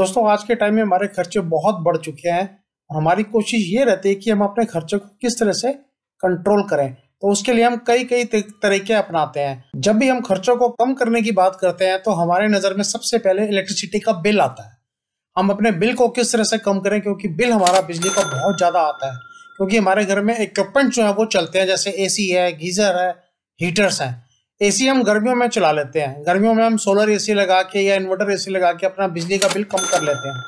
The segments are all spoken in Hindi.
दोस्तों आज के टाइम में हमारे खर्चे बहुत बढ़ चुके हैं और हमारी कोशिश ये रहती है कि हम अपने खर्चे को किस तरह से कंट्रोल करें तो उसके लिए हम कई कई तरीके अपनाते हैं जब भी हम खर्चों को कम करने की बात करते हैं तो हमारे नज़र में सबसे पहले इलेक्ट्रिसिटी का बिल आता है हम अपने बिल को किस तरह से कम करें क्योंकि बिल हमारा बिजली का बहुत ज़्यादा आता है क्योंकि हमारे घर में इक्विपमेंट जो है वो चलते हैं जैसे एसी है गीज़र है हीटर्स हैं एसी हम गर्मियों में चला लेते हैं गर्मियों में हम सोलर एसी लगा के या इन्वर्टर एसी लगा के अपना बिजली का बिल कम कर लेते हैं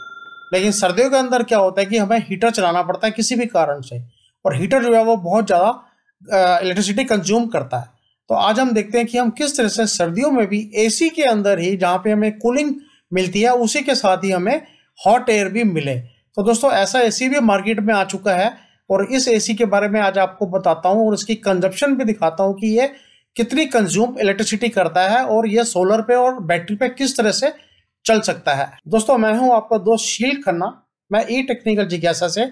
लेकिन सर्दियों के अंदर क्या होता है कि हमें हीटर चलाना पड़ता है किसी भी कारण से और हीटर जो है वो बहुत ज़्यादा इलेक्ट्रिसिटी कंज्यूम करता है तो आज हम देखते हैं कि हम किस तरह से सर्दियों में भी ए के अंदर ही जहाँ पर हमें कूलिंग मिलती है उसी के साथ ही हमें हॉट एयर भी मिले तो दोस्तों ऐसा ए भी मार्केट में आ चुका है और इस ए के बारे में आज आपको बताता हूँ और इसकी कंजप्शन भी दिखाता हूँ कि ये कितनी कंज्यूम इलेक्ट्रिसिटी करता है और यह सोलर पे और बैटरी पे किस तरह से चल सकता है दोस्तों मैं हूं आपका दोस्त शील खन्ना मैं ई टेक्निकल जिज्ञासा से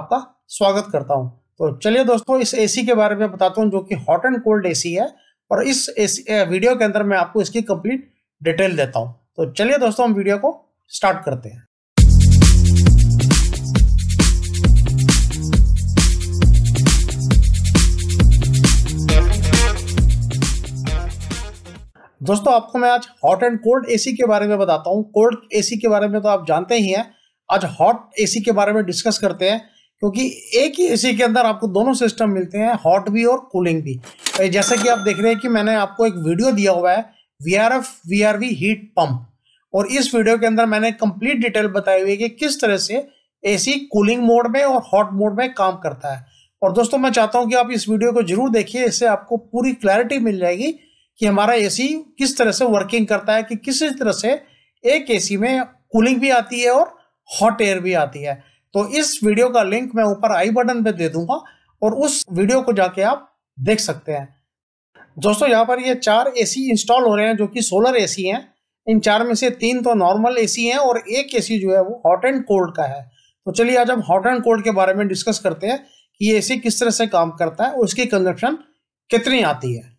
आपका स्वागत करता हूं तो चलिए दोस्तों इस एसी के बारे में बताता हूं जो कि हॉट एंड कोल्ड एसी है और इस एसी वीडियो के अंदर मैं आपको इसकी कंप्लीट डिटेल देता हूं तो चलिए दोस्तों हम वीडियो को स्टार्ट करते हैं दोस्तों आपको मैं आज हॉट एंड कोल्ड एसी के बारे में बताता हूँ कोल्ड एसी के बारे में तो आप जानते ही हैं आज हॉट एसी के बारे में डिस्कस करते हैं क्योंकि एक ही एसी के अंदर आपको दोनों सिस्टम मिलते हैं हॉट भी और कूलिंग भी तो जैसे कि आप देख रहे हैं कि मैंने आपको एक वीडियो दिया हुआ है V R F V R V heat pump और इस वीडियो के अंदर मैंने कंप्लीट डिटेल बताई हुई है कि किस तरह से एसी कूलिंग मोड में और हॉट मोड में काम करता है और दोस्तों मैं चाहता हूं कि आप इस वीडियो को जरूर देखिए इससे आपको पूरी क्लैरिटी मिल जाएगी कि हमारा एसी किस तरह से वर्किंग करता है कि किस तरह से एक एसी में कूलिंग भी आती है और हॉट एयर भी आती है तो इस वीडियो का लिंक मैं ऊपर आई बटन पे दे दूंगा और उस वीडियो को जाके आप देख सकते हैं दोस्तों यहाँ पर ये चार एसी इंस्टॉल हो रहे हैं जो कि सोलर एसी हैं इन चार में से तीन तो नॉर्मल एसी हैं और एक एसी जो है वो हॉट एंड कोल्ड का है तो चलिए आज हम हॉट एंड कोल्ड के बारे में डिस्कस करते हैं कि ये एसी किस तरह से काम करता है और उसकी कंजप्शन कितनी आती है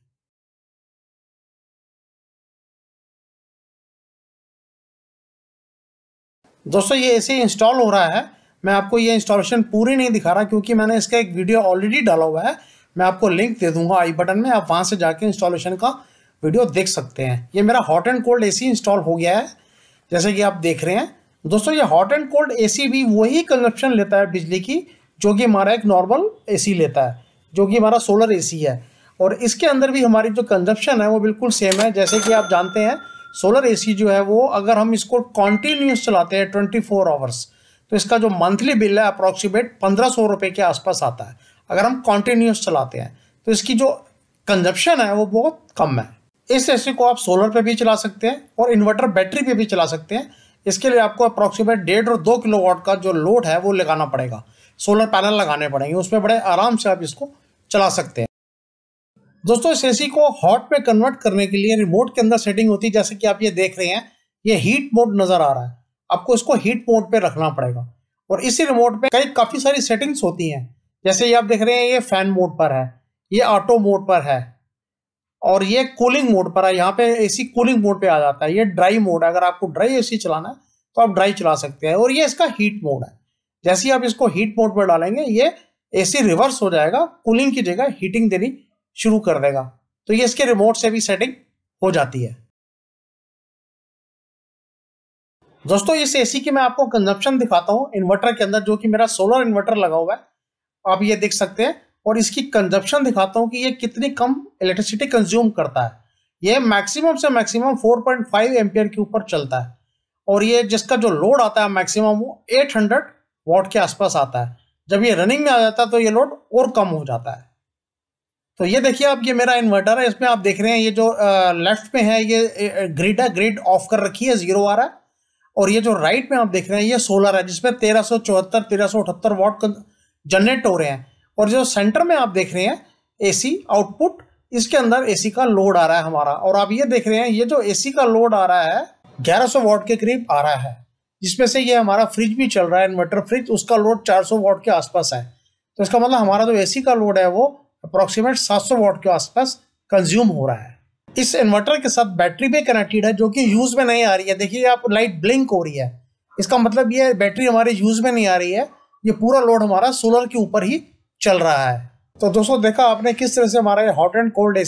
दोस्तों ये ऐसे इंस्टॉल हो रहा है मैं आपको ये इंस्टॉलेशन पूरी नहीं दिखा रहा क्योंकि मैंने इसका एक वीडियो ऑलरेडी डाला हुआ है मैं आपको लिंक दे दूंगा आई बटन में आप वहाँ से जाके इंस्टॉलेशन का वीडियो देख सकते हैं ये मेरा hot and cold AC install हो गया है जैसे कि आप देख रहे हैं दोस्तों ये हॉट एंड कोल्ड ए भी वही कंजप्शन लेता है बिजली की जो कि हमारा एक नॉर्मल ए लेता है जो कि हमारा सोलर ए है और इसके अंदर भी हमारी जो कंजप्शन है वो बिल्कुल सेम है जैसे कि आप जानते हैं सोलर एसी जो है वो अगर हम इसको कॉन्टीन्यूस चलाते हैं ट्वेंटी फोर आवर्स तो इसका जो मंथली बिल है अप्रॉक्सीमेट पंद्रह सौ रुपये के आसपास आता है अगर हम कॉन्टीन्यूस चलाते हैं तो इसकी जो कंजप्शन है वो बहुत कम है इस एसी को आप सोलर पे भी चला सकते हैं और इन्वर्टर बैटरी पे भी चला सकते हैं इसके लिए आपको अप्रॉक्सीमेट डेढ़ और दो किलो वाट का जो लोड है वो लगाना पड़ेगा सोलर पैनल लगाने पड़ेंगे उसमें बड़े आराम से आप इसको चला सकते हैं दोस्तों इस एसी को हॉट में कन्वर्ट करने के लिए रिमोट के अंदर सेटिंग होती है जैसे कि आप ये देख रहे हैं ये हीट मोड नज़र आ रहा है आपको इसको हीट मोड पे रखना पड़ेगा और इसी रिमोट पे कई काफ़ी सारी सेटिंग्स होती हैं जैसे ये आप देख रहे हैं ये फ़ैन मोड पर है ये ऑटो मोड पर है और ये कूलिंग मोड पर है यहाँ पे ए कूलिंग मोड पे आ जाता है ये ड्राई मोड है अगर आपको ड्राई ए चलाना है तो आप ड्राई चला सकते हैं और ये इसका हीट मोड है जैसे ही आप इसको हीट मोड पर डालेंगे ये ए रिवर्स हो जाएगा कूलिंग की जगह हीटिंग देनी शुरू कर देगा तो ये इसके रिमोट से भी सेटिंग हो जाती है दोस्तों इस एसी की मैं आपको कंजप्शन दिखाता हूँ इन्वर्टर के अंदर जो कि मेरा सोलर इन्वर्टर लगा हुआ है आप ये देख सकते हैं और इसकी कंजप्शन दिखाता हूँ कि ये कितनी कम इलेक्ट्रिसिटी कंज्यूम करता है ये मैक्सिमम से मैक्सिमम 4.5 पॉइंट के ऊपर चलता है और ये जिसका जो लोड आता है मैक्सिमम वो 800 वॉट के आसपास आता है जब ये रनिंग में आ जाता है तो ये लोड और कम हो जाता है तो ये देखिए आप ये मेरा इन्वर्टर है इसमें आप देख रहे हैं ये जो लेफ्ट में है ये ग्रिड है ग्रिड ऑफ कर रखी है जीरो आ रहा है और ये जो राइट में आप देख रहे हैं ये सोलर है जिसमें तेरह सौ चौहत्तर तेरह सौ अठहत्तर वाट जनरेट हो रहे हैं और जो सेंटर में आप देख रहे हैं एसी आउटपुट इसके अंदर एसी का लोड आ रहा है हमारा और आप ये देख रहे हैं ये जो एसी का लोड आ रहा है 1100 वाट के करीब आ रहा है जिसमें से ये हमारा फ्रिज भी चल रहा है इन्वर्टर फ्रिज उसका लोड 400 वाट के आसपास है तो इसका मतलब हमारा जो एसी का लोड है वो अप्रोक्सीमेट 700 वॉट के आसपास कंज्यूम हो रहा है इस इन्वर्टर के साथ बैटरी भी कनेक्टेड है जो कि यूज़ में नहीं आ रही है देखिए आप लाइट ब्लिंक हो रही है इसका मतलब ये बैटरी हमारे यूज़ में नहीं आ रही है ये पूरा लोड हमारा सोलर के ऊपर ही चल रहा है तो दोस्तों देखा आपने किस तरह से हमारा हॉट एंड कोल्ड ए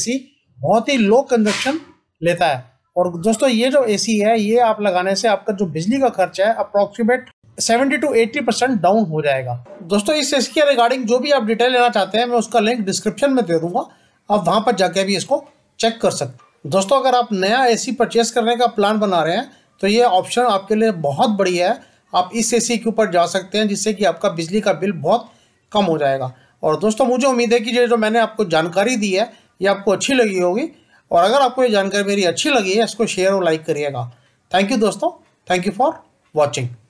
बहुत ही लो कंजप्शन लेता है और दोस्तों ये जो एसी है ये आप लगाने से आपका जो बिजली का खर्च है approximate seventy two eighty percent down हो जाएगा दोस्तों इस इसके रिगार्डिंग जो भी आप डिटेल लेना चाहते हैं मैं उसका लिंक डिस्क्रिप्शन में दे दूंगा आप वहाँ पर जाके भी इसको चेक कर सकते दोस्तों अगर आप नया ए परचेस करने का प्लान बना रहे हैं तो ये ऑप्शन आपके लिए बहुत बढ़िया है आप इस ए के ऊपर जा सकते हैं जिससे कि आपका बिजली का बिल बहुत कम हो जाएगा और दोस्तों मुझे उम्मीद है कि ये जो मैंने आपको जानकारी दी है ये आपको अच्छी लगी होगी और अगर आपको ये जानकारी मेरी अच्छी लगी है इसको शेयर और लाइक करिएगा थैंक यू दोस्तों थैंक यू फॉर वॉचिंग